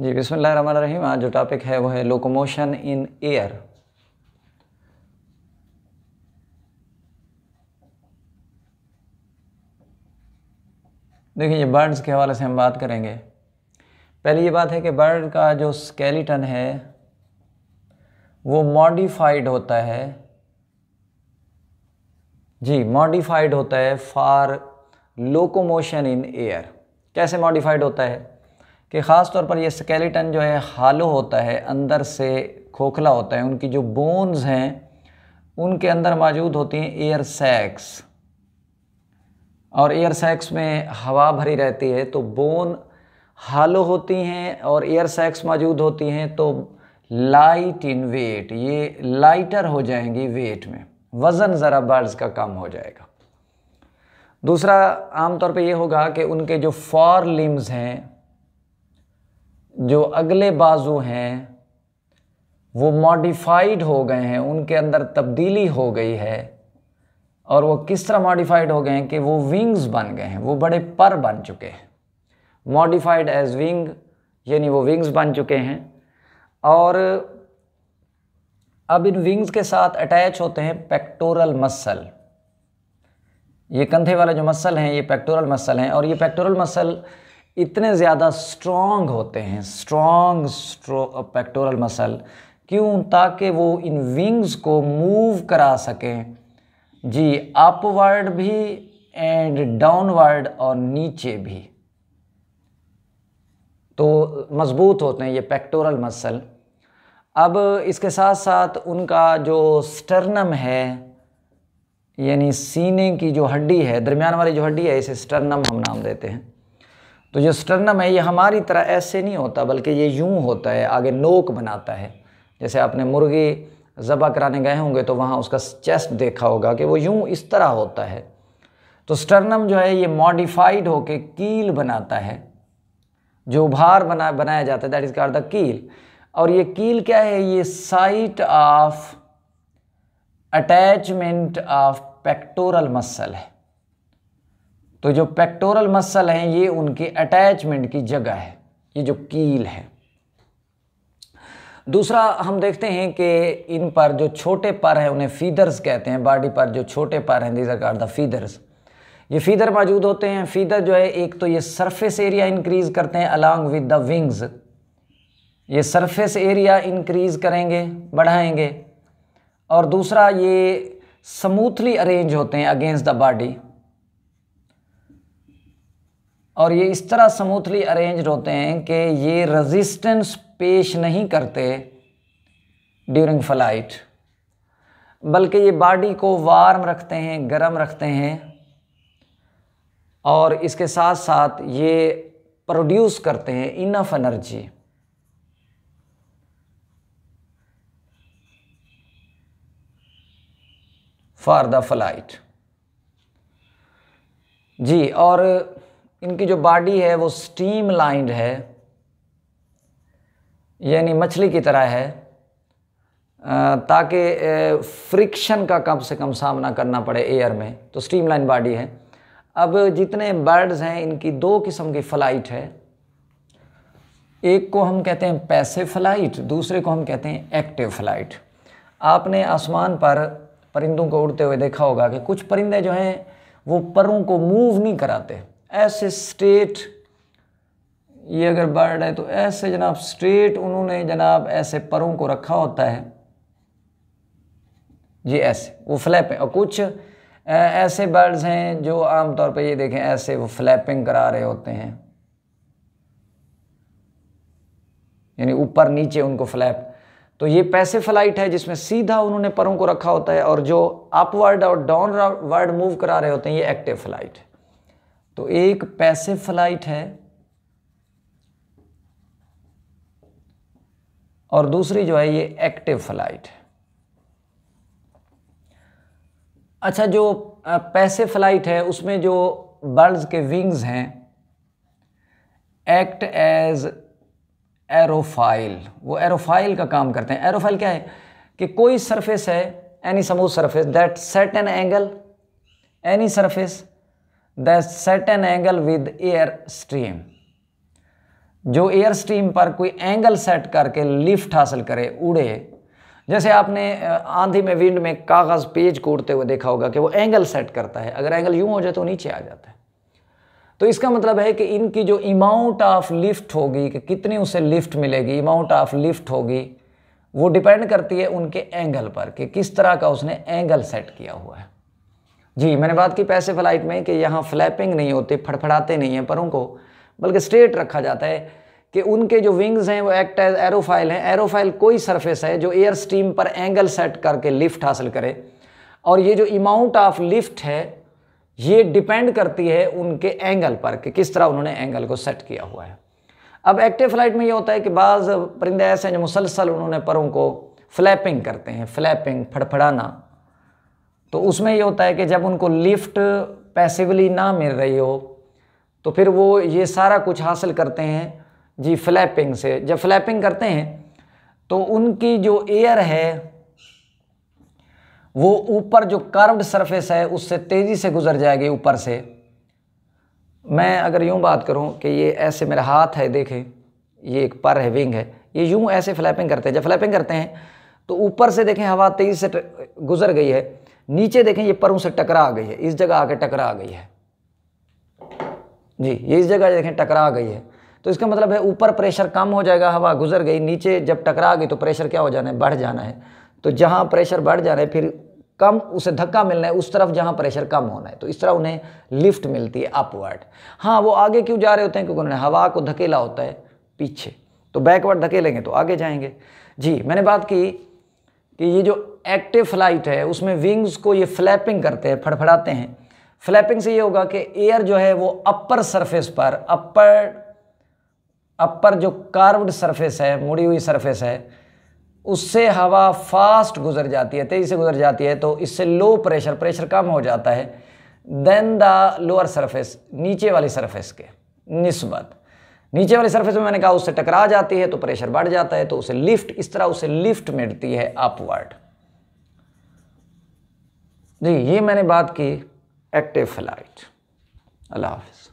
जी बिसमान रहीम आज जो टॉपिक है वो है लोकोमोशन इन एयर देखिए ये बर्ड्स के हवाले से हम बात करेंगे पहली ये बात है कि बर्ड का जो स्केलेटन है वो मॉडिफाइड होता है जी मॉडिफाइड होता है फॉर लोकोमोशन इन एयर कैसे मॉडिफाइड होता है कि ख़ास तौर पर ये स्केलेटन जो है हालो होता है अंदर से खोखला होता है उनकी जो बोन्स हैं उनके अंदर मौजूद होती हैं एयर सैक्स और एयर सैक्स में हवा भरी रहती है तो बोन हालो होती हैं और एयर सैक्स मौजूद होती हैं तो लाइट इन वेट ये लाइटर हो जाएंगी वेट में वज़न ज़रा बर्ज का कम हो जाएगा दूसरा आमतौर पे ये होगा कि उनके जो फॉर लिम्स हैं जो अगले बाजू हैं वो मॉडिफाइड हो गए हैं उनके अंदर तब्दीली हो गई है और वो किस तरह मॉडिफाइड हो गए हैं कि वो विंग्स बन गए हैं वो बड़े पर बन चुके हैं मॉडिफाइड एज विंग यानी वो विंग्स बन चुके हैं और अब इन विंग्स के साथ अटैच होते हैं पेक्टोरल मसल ये कंधे वाला जो मसल हैं ये पेक्टोरल मसल हैं और ये पेक्टोरल मसल इतने ज़्यादा स्ट्रॉन्ग होते हैं स्ट्रॉन्ग पेक्टोरल मसल क्यों ताकि वो इन विंग्स को मूव करा सकें जी अपवर्ड भी एंड डाउनवर्ड और नीचे भी तो मज़बूत होते हैं ये पेक्टोरल मसल अब इसके साथ साथ उनका जो स्टर्नम है यानी सीने की जो हड्डी है दरमियान वाली जो हड्डी है इसे स्टर्नम हम नाम देते हैं तो जो स्टर्नम है ये हमारी तरह ऐसे नहीं होता बल्कि ये यूं होता है आगे नोक बनाता है जैसे आपने मुर्गी ज़बा कराने गए होंगे तो वहाँ उसका चेस्ट देखा होगा कि वो यूं इस तरह होता है तो स्टर्नम जो है ये मॉडिफाइड होके कील बनाता है जो उभार बना बनाया जाता है दैट इज़ कार द कील और ये कील क्या है ये site of attachment of pectoral muscle है तो जो पेक्टोरल मसल हैं ये उनके अटैचमेंट की जगह है ये जो कील है दूसरा हम देखते हैं कि इन पर जो छोटे पर हैं उन्हें फीदर्स कहते हैं बॉडी पर जो छोटे पर हैं दीज आर द फीदर्स ये फीदर मौजूद होते हैं फीदर जो है एक तो ये सरफेस एरिया इंक्रीज़ करते हैं अलॉन्ग विद द विंग्स ये सरफेस एरिया इंक्रीज़ करेंगे बढ़ाएंगे और दूसरा ये स्मूथली अरेंज होते हैं अगेंस्ट द बॉडी और ये इस तरह स्मूथली अरेंज होते हैं कि ये रेजिस्टेंस पेश नहीं करते ड्यूरिंग फ्लाइट बल्कि ये बॉडी को वार्म रखते हैं गर्म रखते हैं और इसके साथ साथ ये प्रोड्यूस करते हैं enough energy for the flight जी और इनकी जो बॉडी है वो स्टीम लाइंड है यानी मछली की तरह है ताकि फ्रिक्शन का कम से कम सामना करना पड़े एयर में तो स्टीम लाइन बॉडी है अब जितने बर्ड्स हैं इनकी दो किस्म की फ़्लाइट है एक को हम कहते हैं पैसे फ्लाइट दूसरे को हम कहते हैं एक्टिव फ्लाइट आपने आसमान पर परिंदों को उड़ते हुए देखा होगा कि कुछ परिंदे जो हैं वो परों को मूव नहीं कराते ऐसे स्ट्रेट ये अगर बर्ड है तो ऐसे जनाब स्ट्रेट उन्होंने जनाब ऐसे परों को रखा होता है ये ऐसे वो फ्लैप है और कुछ ऐसे बर्ड्स हैं जो आमतौर पर ये देखें ऐसे वो फ्लैपिंग करा रहे होते हैं यानी ऊपर नीचे उनको फ्लैप तो ये पैसे फ्लाइट है जिसमें सीधा उन्होंने परों को रखा होता है और जो अपवर्ड और डाउन वर्ड मूव करा रहे होते हैं ये एक्टिव फ्लाइट है तो एक पैसे फ्लाइट है और दूसरी जो है ये एक्टिव फ्लाइट है अच्छा जो पैसे फ्लाइट है उसमें जो बर्ड्स के विंग्स हैं एक्ट एज एरोफाइल वो एरोफाइल का काम करते हैं एरोफाइल क्या है कि कोई सरफेस है any smooth surface that set an angle any surface the set an angle with air stream जो एयर स्ट्रीम पर कोई एंगल सेट करके लिफ्ट हासिल करे उड़े जैसे आपने आंधी में विंड में कागज़ पेज को उड़ते हुए देखा होगा कि वो एंगल सेट करता है अगर एंगल यूं हो जाए तो नीचे आ जाता है तो इसका मतलब है कि इनकी जो अमाउंट ऑफ लिफ्ट होगी कि कितनी उसे लिफ्ट मिलेगी अमाउंट ऑफ लिफ्ट होगी वो डिपेंड करती है उनके एंगल पर कि किस तरह का उसने एंगल सेट किया हुआ है जी मैंने बात की पैसे फ्लाइट में कि यहाँ फ्लैपिंग नहीं होती फड़फड़ाते नहीं हैं परों को बल्कि स्ट्रेट रखा जाता है कि उनके जो विंग्स हैं वो एक्ट एज एरोफाइल हैं एरोफाइल कोई सरफेस है जो एयर स्टीम पर एंगल सेट करके लिफ्ट हासिल करे और ये जो अमाउंट ऑफ लिफ्ट है ये डिपेंड करती है उनके एंगल पर कि किस तरह उन्होंने एंगल को सेट किया हुआ है अब एक्टिव फ्लाइट में ये होता है कि बाज़ परिंदे ऐसे हैं जो मुसलसल उन्होंने परों को फ्लैपिंग करते हैं फ्लैपिंग फड़फड़ाना तो उसमें ये होता है कि जब उनको लिफ्ट पैसिवली ना मिल रही हो तो फिर वो ये सारा कुछ हासिल करते हैं जी फ्लैपिंग से जब फ्लैपिंग करते हैं तो उनकी जो एयर है वो ऊपर जो कर्व्ड सरफेस है उससे तेज़ी से गुजर जाएगी ऊपर से मैं अगर यूँ बात करूँ कि ये ऐसे मेरा हाथ है देखें ये एक पर है विंग है ये यूँ ऐसे फ्लैपिंग करते हैं जब फ्लैपिंग करते हैं तो ऊपर से देखें हवा तेज़ी से गुजर गई है नीचे देखें ये परों से टकरा आ गई है इस जगह आके टकरा आ गई है जी ये इस जगह देखें टकरा आ गई है तो इसका मतलब है ऊपर प्रेशर कम हो जाएगा हवा गुजर गई नीचे जब टकरा गई तो प्रेशर क्या हो जाना है बढ़ जाना है तो जहाँ प्रेशर बढ़ जाना है फिर कम उसे धक्का मिलना है उस तरफ जहाँ प्रेशर कम होना है तो इस तरह उन्हें लिफ्ट मिलती है अपवर्ड हाँ वो आगे क्यों जा रहे होते हैं क्योंकि उन्होंने हवा को धकेला होता है पीछे तो बैकवर्ड धकेलेंगे तो आगे जाएंगे जी मैंने बात की कि ये जो एक्टिव फ्लाइट है उसमें विंग्स को ये फ्लैपिंग करते हैं फड़फड़ाते हैं फ्लैपिंग से ये होगा कि एयर जो है वो अपर सरफेस पर अपर अपर जो कार्व्ड सरफेस है मुड़ी हुई सरफेस है उससे हवा फास्ट गुजर जाती है तेज़ी से गुजर जाती है तो इससे लो प्रेशर प्रेशर कम हो जाता है देन द लोअर सरफेस नीचे वाली सरफेस के नस्बत नीचे वाली सरफेस में मैंने कहा उससे टकरा जाती है तो प्रेशर बढ़ जाता है तो उसे लिफ्ट इस तरह उसे लिफ्ट मिलती है अपवर्ड जी ये मैंने बात की एक्टिव फ्लाइट अल्लाह हाफिज़